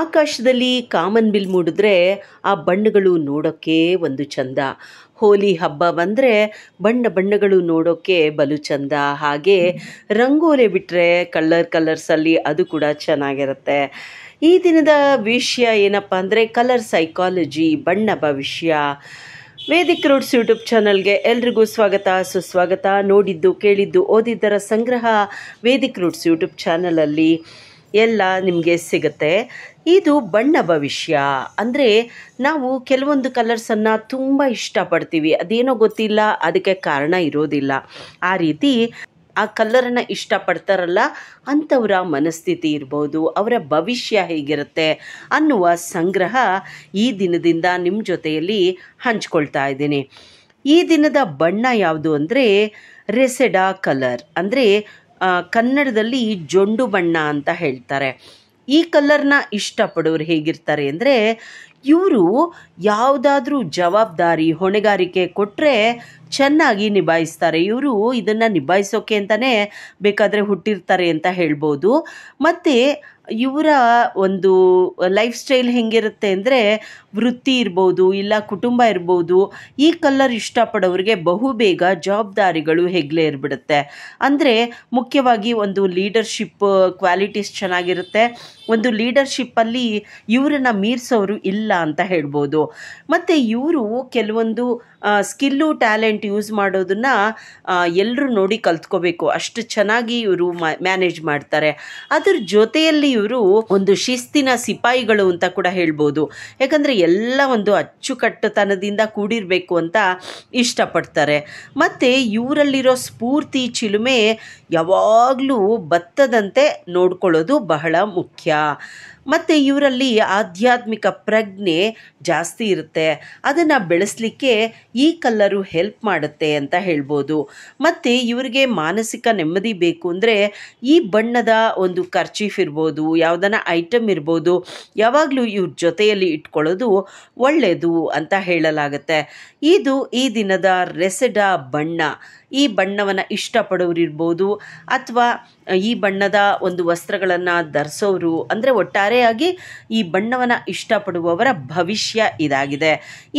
ಆಕಾಶದಲ್ಲಿ common bill ಮೂಡಿದ್ರೆ ಆ ಬಣ್ಣಗಳು ನೋಡೋಕ್ಕೆ ಒಂದು ಚಂದ ಹೋಲಿ ಹಬ್ಬ ಬಂದರೆ ಬಣ್ಣ ಬಣ್ಣಗಳು ನೋಡೋಕ್ಕೆ ಬಲು ಚಂದ ಹಾಗೆ ರಂಗೋಲೆ ಬಿಟ್ಟರೆ ಕಲ್ಲರ್ ಕಲರ್ಸಲ್ಲಿ ಅದು ಕೂಡ ಚೆನ್ನಾಗಿರುತ್ತೆ ಈ ದಿನದ ವಿಷಯ ಏನಪ್ಪ ಅಂದರೆ ಕಲರ್ ಸೈಕಾಲಜಿ ಬಣ್ಣ ಭವಿಷ್ಯ ವೇದಿಕ್ ರೂಟ್ಸ್ ಯೂಟ್ಯೂಬ್ ಚಾನಲ್ಗೆ ಎಲ್ರಿಗೂ ಸ್ವಾಗತ ಸುಸ್ವಾಗತ ನೋಡಿದ್ದು ಕೇಳಿದ್ದು ಓದಿದ್ದರ ಸಂಗ್ರಹ ವೇದಿಕ್ ರೂಟ್ಸ್ ಯೂಟ್ಯೂಬ್ ಚಾನಲಲ್ಲಿ ಎಲ್ಲ ನಿಮಗೆ ಸಿಗುತ್ತೆ ಇದು ಬಣ್ಣ ಭವಿಷ್ಯ ಅಂದರೆ ನಾವು ಕೆಲವೊಂದು ಕಲರ್ಸನ್ನು ತುಂಬ ಇಷ್ಟಪಡ್ತೀವಿ ಅದೇನೋ ಗೊತ್ತಿಲ್ಲ ಅದಕ್ಕೆ ಕಾರಣ ಇರೋದಿಲ್ಲ ಆ ರೀತಿ ಆ ಕಲ್ಲರನ್ನು ಇಷ್ಟಪಡ್ತಾರಲ್ಲ ಅಂಥವರ ಮನಸ್ಥಿತಿ ಇರ್ಬೋದು ಅವರ ಭವಿಷ್ಯ ಹೇಗಿರುತ್ತೆ ಅನ್ನುವ ಸಂಗ್ರಹ ಈ ದಿನದಿಂದ ನಿಮ್ಮ ಜೊತೆಯಲ್ಲಿ ಹಂಚ್ಕೊಳ್ತಾ ಇದ್ದೀನಿ ಈ ದಿನದ ಬಣ್ಣ ಯಾವುದು ಅಂದರೆ ರೆಸೆಡಾ ಕಲರ್ ಅಂದರೆ ಕನ್ನಡದಲ್ಲಿ ಜೊಂಡು ಬಣ್ಣ ಅಂತ ಹೇಳ್ತಾರೆ ಈ ಕಲರ್ನ ಇಷ್ಟಪಡೋರು ಹೇಗಿರ್ತಾರೆ ಅಂದರೆ ಇವರು ಯಾವುದಾದ್ರೂ ಜವಾಬ್ದಾರಿ ಹೊಣೆಗಾರಿಕೆ ಕೊಟ್ಟರೆ ಚೆನ್ನಾಗಿ ನಿಭಾಯಿಸ್ತಾರೆ ಇವರು ಇದನ್ನು ನಿಭಾಯಿಸೋಕೆ ಅಂತಲೇ ಬೇಕಾದರೆ ಹುಟ್ಟಿರ್ತಾರೆ ಅಂತ ಹೇಳ್ಬೋದು ಮತ್ತು ಇವರ ಒಂದು ಲೈಫ್ ಸ್ಟೈಲ್ ಹೆಂಗಿರುತ್ತೆ ಅಂದರೆ ವೃತ್ತಿ ಇರ್ಬೋದು ಇಲ್ಲ ಕುಟುಂಬ ಇರ್ಬೋದು ಈ ಕಲ್ಲರ್ ಇಷ್ಟಪಡೋರಿಗೆ ಬಹುಬೇಗ ಜವಾಬ್ದಾರಿಗಳು ಹೆಗ್ಲೆ ಇರ್ಬಿಡುತ್ತೆ ಅಂದರೆ ಮುಖ್ಯವಾಗಿ ಒಂದು ಲೀಡರ್ಶಿಪ್ ಕ್ವಾಲಿಟೀಸ್ ಚೆನ್ನಾಗಿರುತ್ತೆ ಒಂದು ಲೀಡರ್ಶಿಪ್ಪಲ್ಲಿ ಇವರನ್ನು ಮೀರಿಸೋರು ಇಲ್ಲ ಅಂತ ಹೇಳ್ಬೋದು ಮತ್ತು ಇವರು ಕೆಲವೊಂದು ಸ್ಕಿಲ್ಲು ಟ್ಯಾಲೆಂಟ್ ಯೂಸ್ ಮಾಡೋದನ್ನು ಎಲ್ಲರೂ ನೋಡಿ ಕಲ್ತ್ಕೋಬೇಕು ಅಷ್ಟು ಚೆನ್ನಾಗಿ ಇವರು ಮ್ಯಾನೇಜ್ ಮಾಡ್ತಾರೆ ಅದ್ರ ಜೊತೆಯಲ್ಲಿ ಇವರು ಒಂದು ಶಿಸ್ತಿನ ಸಿಪಾಯಿಗಳು ಅಂತ ಕೂಡ ಹೇಳ್ಬೋದು ಯಾಕಂದರೆ ಎಲ್ಲ ಒಂದು ಅಚ್ಚುಕಟ್ಟುತನದಿಂದ ಕೂಡಿರಬೇಕು ಅಂತ ಇಷ್ಟಪಡ್ತಾರೆ ಮತ್ತು ಇವರಲ್ಲಿರೋ ಸ್ಫೂರ್ತಿ ಚಿಲುಮೆ ಯಾವಾಗಲೂ ಬತ್ತದಂತೆ ನೋಡ್ಕೊಳ್ಳೋದು ಬಹಳ ಮುಖ್ಯ ಮತ್ತು ಇವರಲ್ಲಿ ಆಧ್ಯಾತ್ಮಿಕ ಪ್ರಜ್ಞೆ ಜಾಸ್ತಿ ಇರುತ್ತೆ ಅದನ್ನು ಬೆಳೆಸಲಿಕ್ಕೆ ಈ ಕಲ್ಲರು ಹೆಲ್ಪ್ ಮಾಡುತ್ತೆ ಅಂತ ಹೇಳ್ಬೋದು ಮತ್ತು ಇವರಿಗೆ ಮಾನಸಿಕ ನೆಮ್ಮದಿ ಬೇಕು ಅಂದರೆ ಈ ಬಣ್ಣದ ಒಂದು ಖರ್ಚೀಫ್ ಇರ್ಬೋದು ಯಾವುದನ್ನ ಐಟಮ್ ಇರ್ಬೋದು ಯಾವಾಗಲೂ ಇವ್ರ ಜೊತೆಯಲ್ಲಿ ಇಟ್ಕೊಳ್ಳೋದು ಒಳ್ಳೆಯದು ಅಂತ ಹೇಳಲಾಗುತ್ತೆ ಇದು ಈ ದಿನದ ರೆಸೆಡ ಬಣ್ಣ ಈ ಬಣ್ಣವನ್ನು ಇಷ್ಟಪಡೋರಿರ್ಬೋದು ಅಥವಾ ಈ ಬಣ್ಣದ ಒಂದು ವಸ್ತ್ರಗಳನ್ನು ಧರಿಸೋರು ಅಂದರೆ ಒಟ್ಟಾರೆಯಾಗಿ ಈ ಬಣ್ಣವನ್ನು ಇಷ್ಟಪಡುವವರ ಭವಿಷ್ಯ ಇದಾಗಿದೆ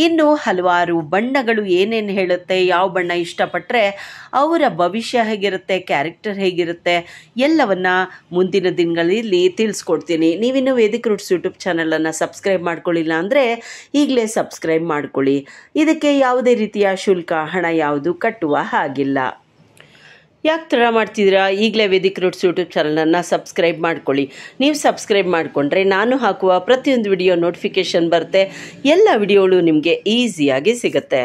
ಇನ್ನು ಹಲವಾರು ಬಣ್ಣಗಳು ಏನೇನು ಹೇಳುತ್ತೆ ಯಾವ ಬಣ್ಣ ಇಷ್ಟಪಟ್ಟರೆ ಅವರ ಭವಿಷ್ಯ ಹೇಗಿರುತ್ತೆ ಕ್ಯಾರೆಕ್ಟರ್ ಹೇಗಿರುತ್ತೆ ಎಲ್ಲವನ್ನು ಮುಂದಿನ ದಿನಗಳಲ್ಲಿ ತಿಳಿಸ್ಕೊಡ್ತೀನಿ ನೀವಿನ್ನು ವೇದಿಕ ರೂಟ್ಸ್ ಯೂಟ್ಯೂಬ್ ಚಾನಲನ್ನು ಸಬ್ಸ್ಕ್ರೈಬ್ ಮಾಡ್ಕೊಳ್ಳಿಲ್ಲ ಅಂದರೆ ಈಗಲೇ ಸಬ್ಸ್ಕ್ರೈಬ್ ಮಾಡ್ಕೊಳ್ಳಿ ಇದಕ್ಕೆ ಯಾವುದೇ ರೀತಿಯ ಶುಲ್ಕ ಹಣ ಯಾವುದು ಕಟ್ಟುವ ಹಾಗಿಲ್ಲ ಇಲ್ಲ ಯಾಕೆ ಥರ ಮಾಡ್ತಿದ್ದೀರಾ ಈಗಲೇ ವೇದಿಕ್ ರೂಟ್ಸ್ ಯೂಟ್ಯೂಬ್ ಚಾನಲನ್ನು ಸಬ್ಸ್ಕ್ರೈಬ್ ಮಾಡ್ಕೊಳ್ಳಿ ನೀವು ಸಬ್ಸ್ಕ್ರೈಬ್ ಮಾಡಿಕೊಂಡ್ರೆ ನಾನು ಹಾಕುವ ಪ್ರತಿಯೊಂದು ವಿಡಿಯೋ ನೋಟಿಫಿಕೇಷನ್ ಬರುತ್ತೆ ಎಲ್ಲ ವಿಡಿಯೋಗಳು ನಿಮಗೆ ಈಸಿಯಾಗಿ ಸಿಗುತ್ತೆ